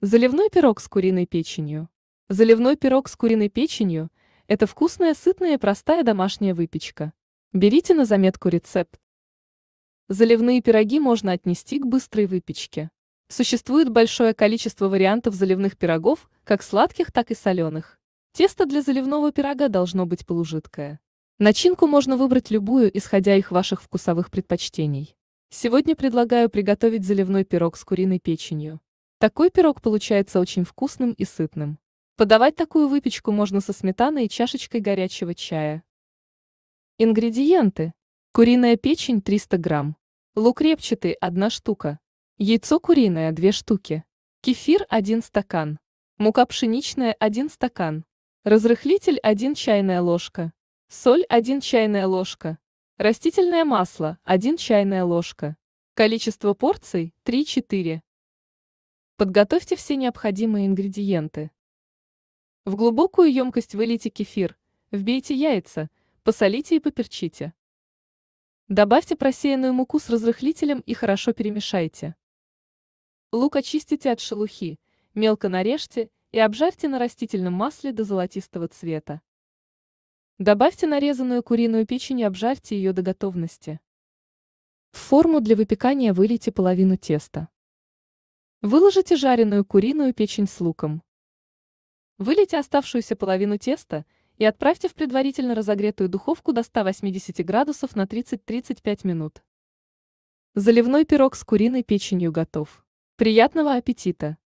Заливной пирог с куриной печенью. Заливной пирог с куриной печенью – это вкусная, сытная и простая домашняя выпечка. Берите на заметку рецепт. Заливные пироги можно отнести к быстрой выпечке. Существует большое количество вариантов заливных пирогов, как сладких, так и соленых. Тесто для заливного пирога должно быть полужидкое. Начинку можно выбрать любую, исходя из ваших вкусовых предпочтений. Сегодня предлагаю приготовить заливной пирог с куриной печенью. Такой пирог получается очень вкусным и сытным. Подавать такую выпечку можно со сметаной и чашечкой горячего чая. Ингредиенты. Куриная печень 300 грамм. Лук репчатый 1 штука. Яйцо куриное 2 штуки. Кефир 1 стакан. Мука пшеничная 1 стакан. Разрыхлитель 1 чайная ложка. Соль 1 чайная ложка. Растительное масло 1 чайная ложка. Количество порций 3-4. Подготовьте все необходимые ингредиенты. В глубокую емкость вылейте кефир, вбейте яйца, посолите и поперчите. Добавьте просеянную муку с разрыхлителем и хорошо перемешайте. Лук очистите от шелухи, мелко нарежьте и обжарьте на растительном масле до золотистого цвета. Добавьте нарезанную куриную печень и обжарьте ее до готовности. В форму для выпекания вылейте половину теста. Выложите жареную куриную печень с луком. Вылейте оставшуюся половину теста и отправьте в предварительно разогретую духовку до 180 градусов на 30-35 минут. Заливной пирог с куриной печенью готов. Приятного аппетита!